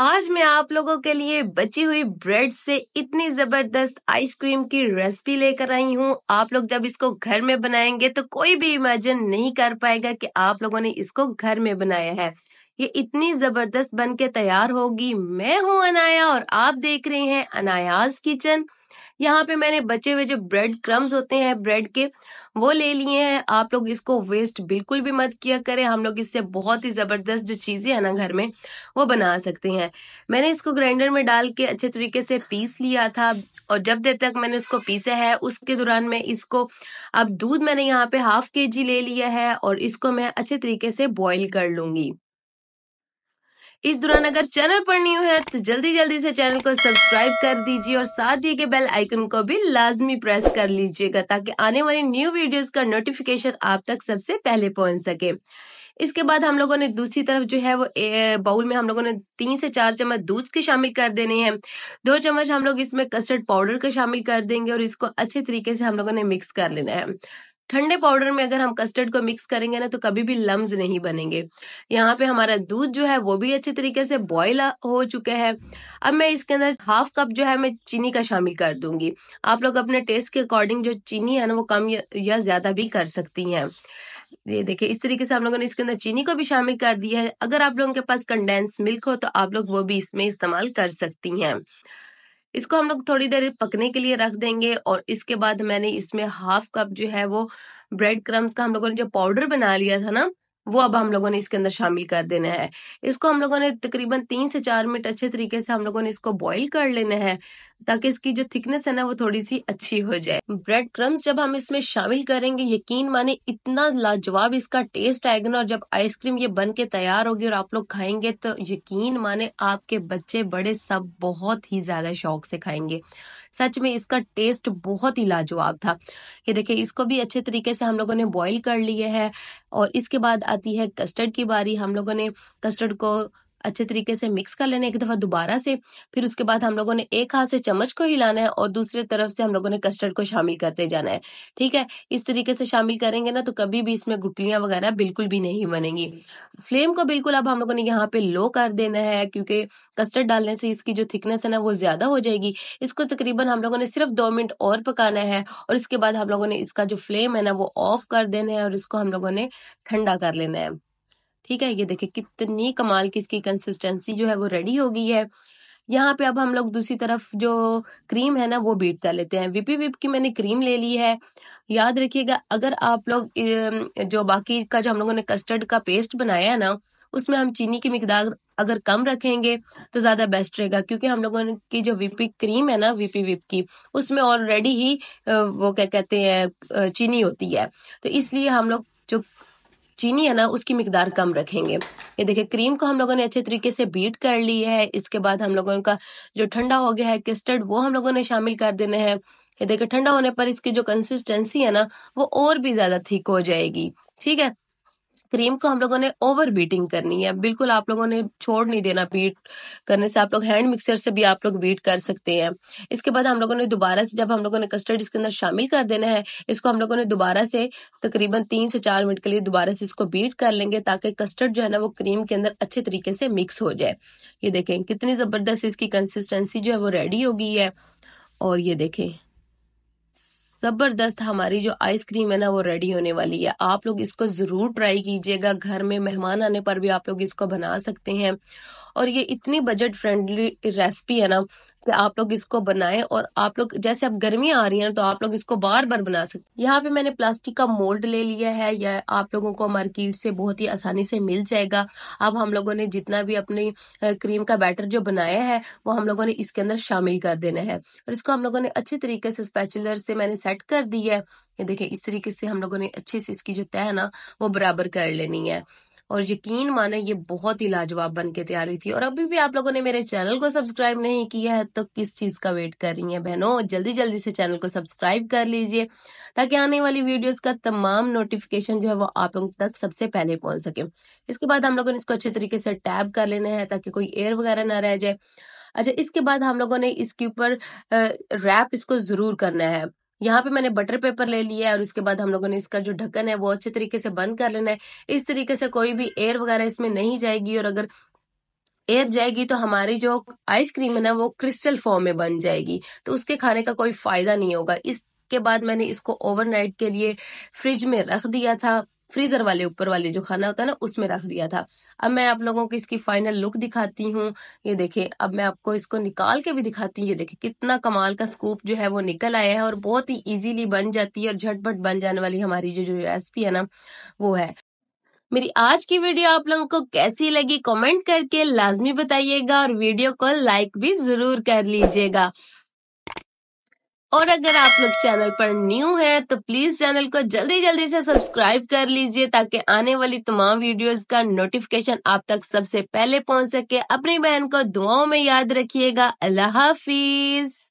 आज मैं आप लोगों के लिए बची हुई ब्रेड से इतनी जबरदस्त आइसक्रीम की रेसिपी लेकर आई हूँ आप लोग जब इसको घर में बनाएंगे तो कोई भी इमेजिन नहीं कर पाएगा कि आप लोगों ने इसको घर में बनाया है ये इतनी जबरदस्त बन के तैयार होगी मैं हूँ अनाया और आप देख रहे हैं अनायास किचन यहाँ पे मैंने बचे हुए जो ब्रेड क्रम्स होते हैं ब्रेड के वो ले लिए हैं आप लोग इसको वेस्ट बिल्कुल भी मत किया करें हम लोग इससे बहुत ही ज़बरदस्त जो चीज़ें हैं ना घर में वो बना सकते हैं मैंने इसको ग्राइंडर में डाल के अच्छे तरीके से पीस लिया था और जब देर तक मैंने इसको पीसा है उसके दौरान मैं इसको अब दूध मैंने यहाँ पे हाफ के जी ले लिया है और इसको मैं अच्छे तरीके से बॉइल कर लूँगी इस दौरान अगर चैनल पर न्यू है तो जल्दी जल्दी से चैनल को सब्सक्राइब कर दीजिए और साथ ही के बेल आइकन को भी लाजमी प्रेस कर लीजिएगा ताकि आने वाली न्यू वीडियोस का नोटिफिकेशन आप तक सबसे पहले पहुंच सके इसके बाद हम लोगों ने दूसरी तरफ जो है वो बाउल में हम लोगों ने तीन से चार चम्मच दूध के शामिल कर देने हैं दो चम्मच हम लोग इसमें कस्टर्ड पाउडर का शामिल कर देंगे और इसको अच्छे तरीके से हम लोगों ने मिक्स कर लेना है ठंडे पाउडर में अगर हम कस्टर्ड को मिक्स करेंगे ना तो कभी भी लम्ब नहीं बनेंगे यहाँ पे हमारा दूध जो है वो भी अच्छे तरीके से बॉयल हो चुके हैं अब मैं इसके अंदर हाफ कप जो है मैं चीनी का शामिल कर दूंगी आप लोग अपने टेस्ट के अकॉर्डिंग जो चीनी है ना वो कम या ज्यादा भी कर सकती हैं ये देखिए इस तरीके से हम लोगों ने इसके अंदर चीनी को भी शामिल कर दिया है अगर आप लोगों के पास कंडेंस मिल्क हो तो आप लोग वो भी इसमें इस्तेमाल कर सकती हैं इसको हम लोग थोड़ी देर पकने के लिए रख देंगे और इसके बाद मैंने इसमें हाफ कप जो है वो ब्रेड क्रम्स का हम लोगों ने जो पाउडर बना लिया था ना वो अब हम लोगों ने इसके अंदर शामिल कर देना है इसको हम लोगों ने तकरीबन तीन से चार मिनट अच्छे तरीके से हम लोगों ने इसको बॉईल कर लेना है ताकि इसकी जो थिकनेस है ना वो थोड़ी सी अच्छी हो जाए ब्रेड क्रम्स जब हम इसमें शामिल करेंगे यकीन माने इतना लाजवाब इसका टेस्ट आएगा ना और जब आइसक्रीम ये बन के तैयार होगी और आप लोग खाएंगे तो यकीन माने आपके बच्चे बड़े सब बहुत ही ज्यादा शौक से खाएंगे सच में इसका टेस्ट बहुत ही लाजवाब था ये देखिए इसको भी अच्छे तरीके से हम लोगों ने बॉईल कर लिया है और इसके बाद आती है कस्टर्ड की बारी हम लोगों ने कस्टर्ड को अच्छे तरीके से मिक्स कर लेना एक दफ़ा दोबारा से फिर उसके बाद हम लोगों ने एक हाथ से चम्मच को हिलाना है और दूसरे तरफ से हम लोगों ने कस्टर्ड को शामिल करते जाना है ठीक है इस तरीके से शामिल करेंगे ना तो कभी भी इसमें गुटलियां वगैरह बिल्कुल भी नहीं बनेंगी फ्लेम को बिल्कुल अब हम लोगों ने यहाँ पे लो कर देना है क्योंकि कस्टर्ड डालने से इसकी जो थिकनेस है ना वो ज़्यादा हो जाएगी इसको तकरीबन हम लोगों ने सिर्फ दो मिनट और पकाना है और इसके बाद हम लोगों ने इसका जो फ्लेम है ना वो ऑफ कर देना है और इसको हम लोगों ने ठंडा कर लेना है ठीक है ये देखिए कितनी कमाल की इसकी कंसिस्टेंसी जो है वो रेडी हो गई है यहाँ पे अब हम लोग दूसरी तरफ जो क्रीम है ना वो बीट कर लेते हैं विपी विप की मैंने क्रीम ले ली है याद रखिएगा अगर आप लोग जो बाकी का जो हम लोगों ने कस्टर्ड का पेस्ट बनाया है ना उसमें हम चीनी की मकदार अगर कम रखेंगे तो ज़्यादा बेस्ट रहेगा क्योंकि हम लोगों की जो वीपी क्रीम है ना वीपी विप की उसमें ऑलरेडी ही वो क्या कहते हैं चीनी होती है तो इसलिए हम लोग जो चीनी है ना उसकी मिकदार कम रखेंगे ये देखिए क्रीम को हम लोगों ने अच्छे तरीके से बीट कर ली है इसके बाद हम लोगों का जो ठंडा हो गया है कस्टर्ड वो हम लोगों ने शामिल कर देने हैं ये देखिए ठंडा होने पर इसकी जो कंसिस्टेंसी है ना वो और भी ज्यादा थिक हो जाएगी ठीक है क्रीम को हम लोगों ने ओवर बीटिंग करनी है बिल्कुल आप लोगों ने छोड़ नहीं देना बीट करने से आप लोग हैंड मिक्सर से भी आप लोग बीट कर सकते हैं इसके बाद हम लोगों ने दोबारा से जब हम लोगों ने कस्टर्ड इसके अंदर शामिल कर देना है इसको हम लोगों ने दोबारा से तकरीबन तीन से चार मिनट के लिए दोबारा से इसको बीट कर लेंगे ताकि कस्टर्ड जो है ना वो क्रीम के अंदर अच्छे तरीके से मिक्स हो जाए ये देखें कितनी ज़बरदस्त इसकी कंसिस्टेंसी जो है वो रेडी हो गई है और ये देखें ज़बरदस्त हमारी जो आइसक्रीम है ना वो रेडी होने वाली है आप लोग इसको ज़रूर ट्राई कीजिएगा घर में मेहमान आने पर भी आप लोग इसको बना सकते हैं और ये इतनी बजट फ्रेंडली रेसिपी है ना कि आप लोग इसको बनाएं और आप लोग जैसे अब गर्मियां आ रही है ना तो आप लोग इसको बार बार बना सकते यहाँ पे मैंने प्लास्टिक का मोल्ड ले लिया है यह आप लोगों को मार्केट से बहुत ही आसानी से मिल जाएगा अब हम लोगों ने जितना भी अपनी क्रीम का बैटर जो बनाया है वो हम लोगों ने इसके अंदर शामिल कर देना है और इसको हम लोगों ने अच्छे तरीके से स्पेचुलर से मैंने सेट कर दिया है ये इस तरीके से हम लोगों ने अच्छे से इसकी जो तय है ना वो बराबर कर लेनी है और यकीन माने ये बहुत ही लाजवाब बन के तैयार हुई थी और अभी भी आप लोगों ने मेरे चैनल को सब्सक्राइब नहीं किया है तो किस चीज का वेट कर रही है बहनों जल्दी जल्दी से चैनल को सब्सक्राइब कर लीजिए ताकि आने वाली वीडियोस का तमाम नोटिफिकेशन जो है वो आप लोगों तक सबसे पहले पहुंच सके इसके बाद हम लोगों ने इसको अच्छे तरीके से टैब कर लेना है ताकि कोई एयर वगैरह ना रह जाए अच्छा इसके बाद हम लोगों ने इसके ऊपर रैप इसको जरूर करना है यहाँ पे मैंने बटर पेपर ले लिया है और उसके बाद हम लोगों ने इसका जो ढक्कन है वो अच्छे तरीके से बंद कर लेना है इस तरीके से कोई भी एयर वगैरह इसमें नहीं जाएगी और अगर एयर जाएगी तो हमारी जो आइसक्रीम है ना वो क्रिस्टल फॉर्म में बन जाएगी तो उसके खाने का कोई फायदा नहीं होगा इसके बाद मैंने इसको ओवरनाइट के लिए फ्रिज में रख दिया था फ्रीजर वाले ऊपर वाले जो खाना होता है ना उसमें रख दिया था अब मैं आप लोगों को इसकी फाइनल लुक दिखाती हूँ ये देखे अब मैं आपको इसको निकाल के भी दिखाती हूँ ये देखे कितना कमाल का स्कूप जो है वो निकल आया है और बहुत ही इजीली बन जाती है और झटपट बन जाने वाली हमारी जो जो रेसिपी है ना वो है मेरी आज की वीडियो आप लोगों को कैसी लगी कमेंट करके लाजमी बताइएगा और वीडियो को लाइक भी जरूर कर लीजिएगा और अगर आप लोग चैनल पर न्यू हैं तो प्लीज चैनल को जल्दी जल्दी से सब्सक्राइब कर लीजिए ताकि आने वाली तमाम वीडियोस का नोटिफिकेशन आप तक सबसे पहले पहुंच सके अपनी बहन को दुआओं में याद रखिएगा अल्लाह हाफिज